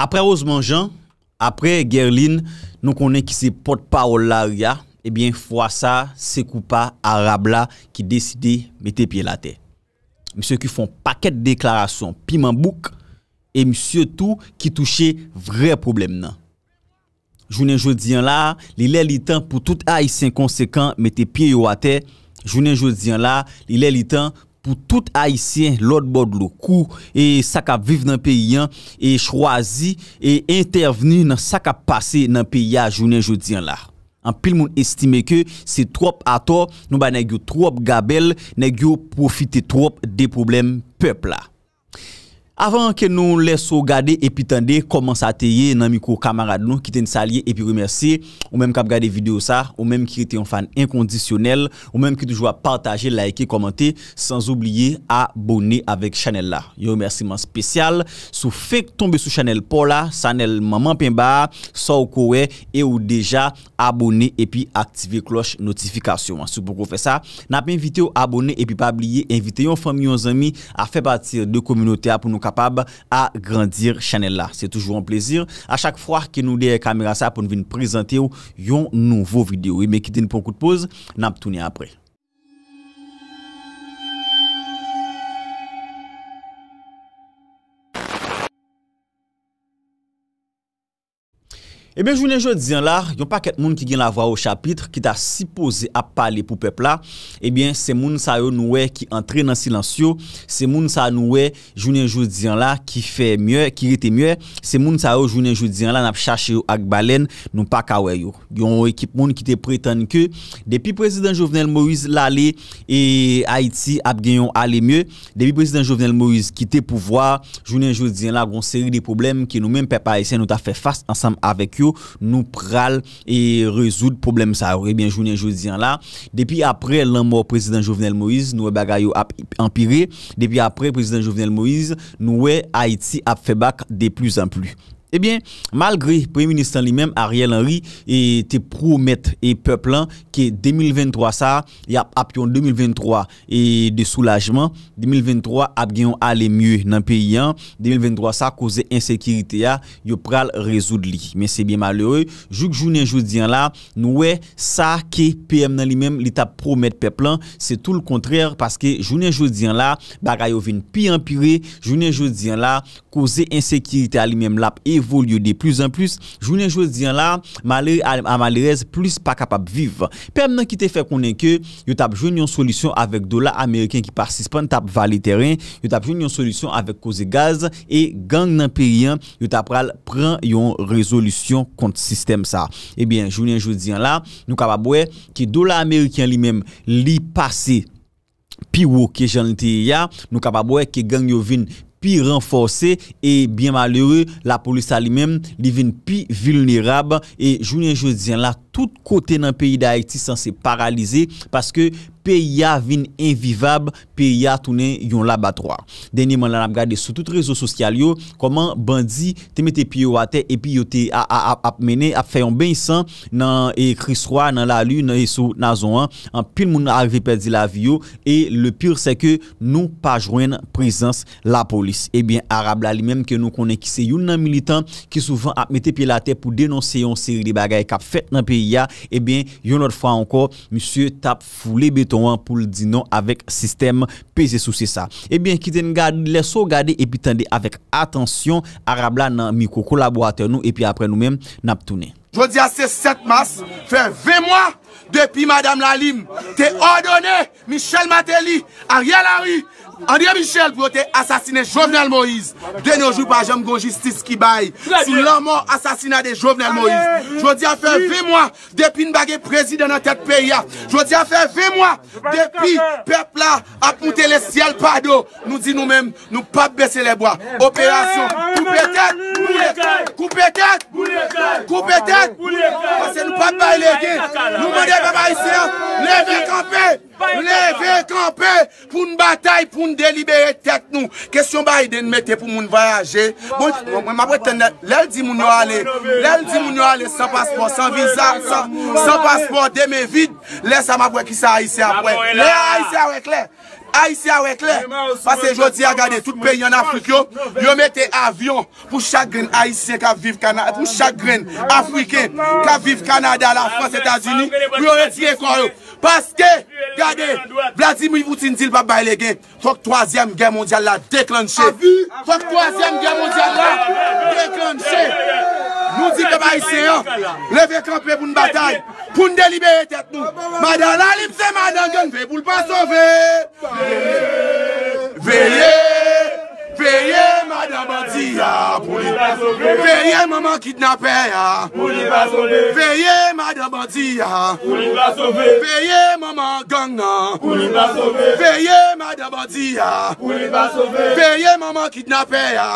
Apre ozmanjan, apre gerlin, nou konen ki se pot pa o la ya, ebyen fwa sa se kupa a rab la ki deside mette pie la te. Mse ki fon paket deklarasyon, piman bouk, e mse tou ki touche vre problem nan. Jounen joudiyan la, li lè li tan pou tout a y sin konsekant mette pie yo a te. Jounen joudiyan la, li lè li tan pou tout a y sin konsekant mette pie yo a te. Pou tout haisyen lòd bòd lòkou e sa ka viv nan peyyan e chwazi e interveni nan sa ka pase nan peyyan jounen joudiyan la. An pil moun estime ke se trop atò nou ba nègyo trop gabel nègyo profite trop de problem pepl la. avan ke nou leso gade epi tende koman sa teye nan mikou kamarade nou ki ten salye epi remersi ou menm kap gade video sa, ou menm ki rete yon fan inkondisyonel, ou menm ki toujwa partaje, like, komante, sans oubliye abone avek chanel la yon remersiman spesyal sou fek tombe sou chanel pola, chanel maman pen ba, sa ou kowe e ou deja abone epi aktive kloche notifikasyon sou pou kou fe sa, nan pe invite ou abone epi pa abliye, invite yon fami, yon zami a fe patir de komunote api nou ka kapab a grandir chanel la. Se toujou an plezir. A chak fwa ki nou de kamerasa pou nou vin prezante ou yon nouvo video. E me ki din pou kout pouz, nan pou tou ni apre. Ebyen, eh jounen joun diyan la, yon pa ket moun ki gen la vwa ou chapitre, ki ta sipoze ap pale pou pepla, ebyen, eh se moun sa yo noue ki entre nan silansyo, se moun sa noue jounen joun diyan la ki fe mye, ki rete mye, se moun sa yo jounen joun diyan la nap chache yo ak balen, nou pa kawè yo. Yon ekip moun ki te pretende ke, depi prezident Jovenel Moïse lale, e Haiti ap gen yon ale mye, depi prezident Jovenel Moïse kite pou vwa, jounen joun diyan la goun seri de poublem, ki nou men pepa ese nou ta fe fast ansam avek yo, Nou pral e rezoud problem sa Rebien jounen joudian la Depi apre lan mou prezident Jovenel Moïse Nou e bagayou ap empire Depi apre prezident Jovenel Moïse Nou e Haiti ap febak de plus en plus Ebyen, malgre preministan li menm Ariel Henry ete promet e peplan ke 2023 sa, yap apyon 2023 e de soulajman, 2023 ap genyon ale mye nan peyan, 2023 sa, koze insekirite ya, yo pral rezoud li. Men sebyen maleroy, juk jounen joudian la, nou we sa ke PM nan li menm, li tap promet peplan, se tout le kontrere, paske jounen joudian la, bagay yo ven pi empire, jounen joudian la, koze insekirite a li menm lap, e Evol yon de plus en plus. Jounen jous diyan la, a mali rez plus pa kapab viv. Pèm nan ki te fè konen ke, yo tap joun yon solisyon avèk do la Ameriken ki pasispan, tap vali teren, yo tap joun yon solisyon avèk koze gaz, e gang nan peryen, yo tap pral pran yon rezolisyon kont sistem sa. Ebyen, eh jounen jous diyan la, nou kapab wè ki do la Ameriken li menm li pase pi wò ki janite ya, nou kapab wè ki gang yo vinne pi renforse, e byen malere, la polis ali men, li ven pi vilnerab, e jounen je diyan la, tout kote nan peyi da Haiti san se paralize, paske pe ya vin evivab pe ya tounen yon labatroa. Deni man lan ap gade sou tout rezo sosyal yo koman bandi te mete piyo ate epi yo te ap mene ap fayon ben san nan krisroa e, nan la lu nan yisou nazon an an pil moun arve pedi la vyo e le pyr seke nou pa jwen prezans la polis. Ebyen eh arable alimem ke nou konen ki se yon nan militan ki souvan ap mete piyo late pou denonse yon seri de bagay kap fet nan pe ya, ebyen eh yon lot fwa anko, msye tap foule bet pou l'di nou avèk sistem peze sou se sa. Ebyen, ki te n'gade lè sou gade epi tende avèk atensyon ara blan nan mikou kolabouate nou epi apre nou mèm nap toune. Jodi a se 7 mars, fè 20 mwa depi Madame Lalim te ordone Michel Mateli, Ariel Harry, Andria Michel pou ou te asasine Jovenel Moïse, dene ou jou pa jom go justice ki baye, sou lor mor asasina de Jovenel Moïse. Jodi a fe vimwa, depi n bagye prezi nan tet pe ya. Jodi a fe vimwa, depi pepla ap moute le siel pardo, nou di nou mem, nou pap bese le bo. Operasyon. Koupe te, koupe te, koupe te, koupe te, koupe te, koupe te, koupe te, koupe te, koupe te. Leve kampè, leve kampè, pou n'bataille, pou n'delibere tèk nou. Kèsyon ba ide n'mète pou moun vayaje, mabwè tenè, lèl di moun wale, bon, bon, lèl di moun wale, san paspò, san vizal, san paspò, de mè vide, lèl sa mabwè ki sa Aïsè apwè. Lèl Aïsè wèk lè, Aïsè wèk lè, pase jodi agade, tout pe yon Afrikyo, yon mète avyon pou chak gren Aïsè ka viv Kanada, pou chak gren Afrikyen ka viv Kanada la France-Etats-Unis. Ah, ah, ah, Paske, gade, vlazi mou yi voutin zil pap bayle gen, fok 3e gen mondial la deklanche. Fok 3e gen mondial la deklanche, nou zi ke bayse yon, leve kampè pou n batay, pou n delibeye tet nou. Ah, madan la lipse madan gen, ve pou l pa sove, veye, veye, veye. Ah, Veye maman kidnapè ya Veye maman gang ya ah. Veye ah. maman kidnapè ya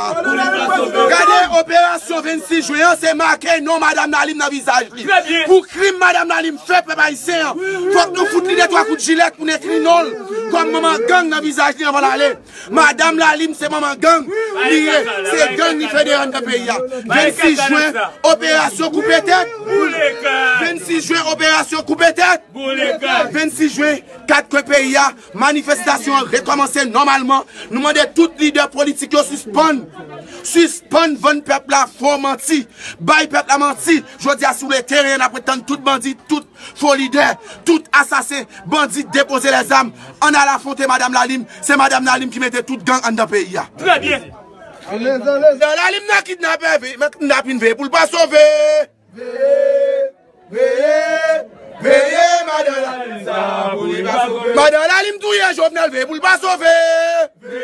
Gade operasyon 26 juye se make nou madame lalim nan vizaj li Pou krim madame lalim fepe bayise ya Fok nou foute li netwa foute jilet pou nekri nol Kwa maman gang nan vizaj li avon ale Madame lalim se maman gang Li Sè gen ni fèderan kèpè ya 26 juen, operasyon koupè tèk 26 juen, operasyon koupè tèk 26 juen, 4 kèpè ya Manifestasyon rekomansè normalman Nou mandè tout lider politik yo suspon Suspon vèn pep la fò manti Bay pep la manti Jodi a sou lè terè na prétan tout bandit Tout fò lider, tout assasè Bandit depose les am An a la fonte madame Lalim Sè madame Lalim ki metè tout gen an da pè ya Madan alim na kidnap en ve, me kidnap en ve, pou l baso ve. Ve, ve, ve, madan alim sa pou li baso ve. Madan alim touye jop nan ve, pou l baso ve. Ve,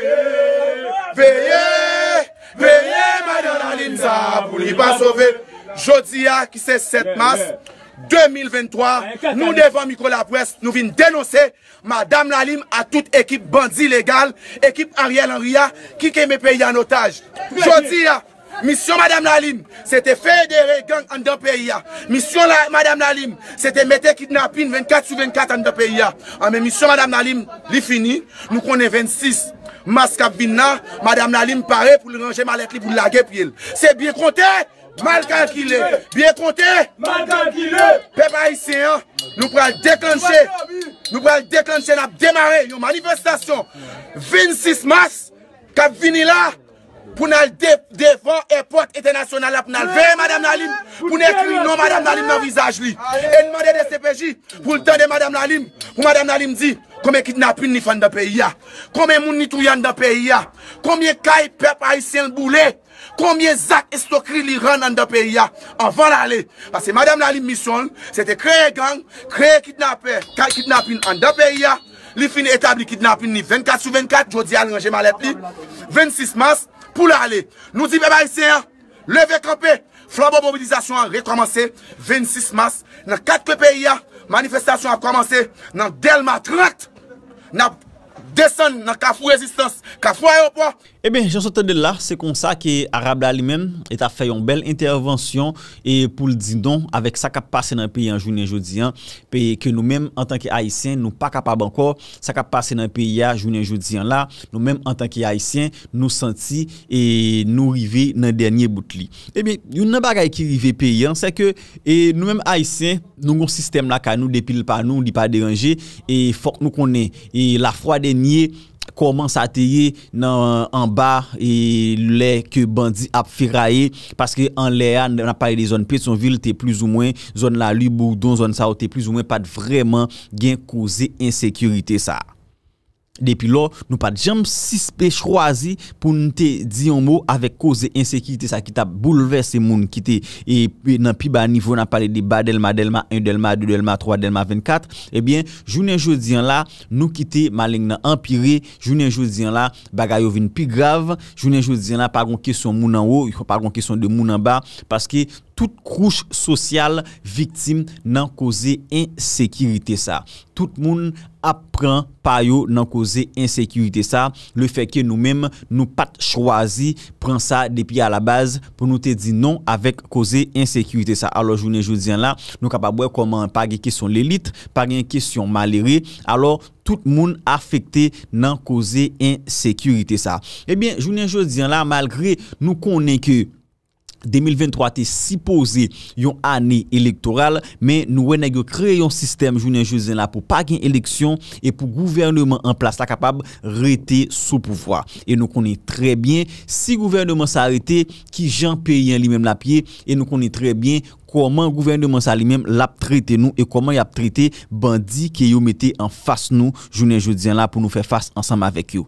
ve, ve, madan alim sa pou li baso ve. Jodi ya ki se set mas. 2023, nou devan mikro la pres, nou vin denose, Madame Lalim a tout ekip bandi legal, ekip Ariel Anria, ki ke me peye an otaj. Jodi ya, misyon Madame Lalim, se te federe gang an de peye ya. Misyon Madame Lalim, se te mette kidnapin 24 sou 24 an de peye ya. Ame misyon Madame Lalim, li fini, nou konen 26, mas kabina, Madame Lalim pare pou li range malet li pou li lage piye. Se biye kontè! Malkan ki le, biye kontè? Malkan ki le! Pepa Aisyen, nou pral deklanche, nou pral deklanche nap demare yon manifestasyon. 26 mas, kap vini la, pou nan defon airport etenasyonal ap nan veye Madame Nalim, pou nan ekwi nan Madame Nalim nan vizaj li. E nmane de CPJ, pou l'tan de Madame Nalim, pou Madame Nalim di, kome kitnapin ni fan da peyi ya, kome moun ni touyan da peyi ya, kome kay pepa Aisyen boule, Koumye zak estokri li ran an da peyi ya, an van ale. Pase madame la li misyon, se te kreye gang, kreye kitnapen, kat kitnapen an da peyi ya, li fin etabli kitnapen ni 24 sou 24, jodi an an jema lepi, 26 mas pou la ale. Nou di beba isen ya, leve kapè, flabobobilizasyon an rekomansè, 26 mas, nan kat peyi ya, manifestasyon an komansè, nan del matrak, nan... Desan nan ka fwe rezistans, ka fwe yo pwa. Ebe, jonsote de la, se konsa ki Arab Lali men eta fwe yon bel intervensyon e pou l'didon avèk sa ka pase nan peyi an jounen joudiyan peyi ke nou men an tanke Aisyen nou pa kapab ankor sa ka pase nan peyi an jounen joudiyan la nou men an tanke Aisyen nou senti e nou rive nan denye bout li. Ebe, yon nan bagay ki rive peyi an se ke e nou men Aisyen nou goun sistem la ka nou depil pa nou, di pa deranje e fok nou konen, e la fwa denye Yè, koman sa te yè nan an bar Yè lè ke bandi ap fira yè Paske an lè an, an ap paye de zon pi Son vil te plouz ou mwen, zon la li boudon Zon sa ou te plouz ou mwen, pat vreman Gen kouze insekurite sa Depi lo, nou pat jam 6P chwazi pou nou te diyon mou avek koze insekilite sa ki ta bouleve se moun kite. E, e nan pi ba nivou nan pale de ba delma delma 1 delma, 2 delma, 3 delma, 24 ebyen, eh jounen joun diyon la nou kite maling nan empire jounen joun diyon la bagayovine pi grav jounen joun diyon la pa gon kesyon moun an ou pa gon kesyon de moun an ba paske tout kouch sosyal viktim nan kouze insekirite sa. Tout moun apren payo nan kouze insekirite sa. Le feke nou menm nou pat chwazi pren sa depi a la baz pou nou te di non avèk kouze insekirite sa. Alo, jounen joun diyan la, nou kapabwe koman pa ge kisyon lelit, pa ge kisyon malere. Alo, tout moun afekte nan kouze insekirite sa. Ebyen, jounen joun diyan la, malgre nou konen ke 2023 te sipoze yon ane elektoral men nou wène yo kreye yon sistem jounen joudzien la pou pa gen eleksyon e pou gouvernement an plas la kapab rete sou pouvoi. E nou konen tre bien si gouvernement sa rete ki janpe yon li men la pie e nou konen tre bien koman gouvernement sa li men lap trete nou e koman yap trete bandi ki yo mete an fas nou jounen joudzien la pou nou fe fas ansam avek yo.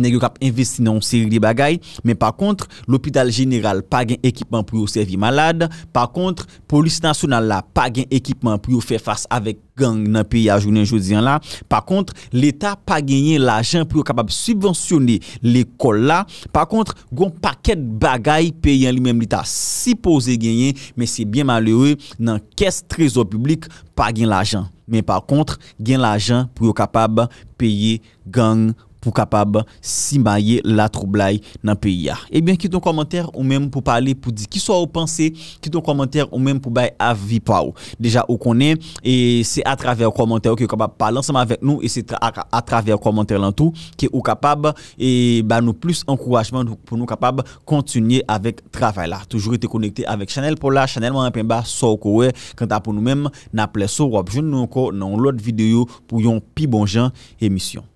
Nèk yo kap investi nan seri li bagay. Men pa kontre, l'hôpital general pa gen ekipman pou yo servi malade. Pa kontre, polis nasyonal la pa gen ekipman pou yo fe fase avèk gang nan peyi a jounen joudiyan la. Pa kontre, l'Etat pa genyen l'ajan pou yo kapab subvensyone l'ekol la. Pa kontre, gon paket bagay peyi an li menm l'Etat si pose genyen. Men se bien malere nan kes trezo publik pa gen l'ajan. Men pa kontre, gen l'ajan pou yo kapab peyi gang. pou kapab simaye la troublai nan peyi ya. Ebyen, eh kiton komentèr ou mèm pou pale pou di. Ki sou a ou panse, kiton komentèr ou mèm pou bay avi pa ou. Deja, ou konen, e se atraver komentèr ou ki ou kapab pale ansama avèk nou, e se atraver komentèr lan tou, ki ou kapab, e ba nou plus ankourajman pou nou kapab kontinye avèk travè la. Toujou rete konekte avèk chanel pou la, chanel mwen apen ba, sou kowe, kanta pou nou mèm, na ple sou wapjoun nou anko nan lout videyo pou yon pi bonjan emisyon.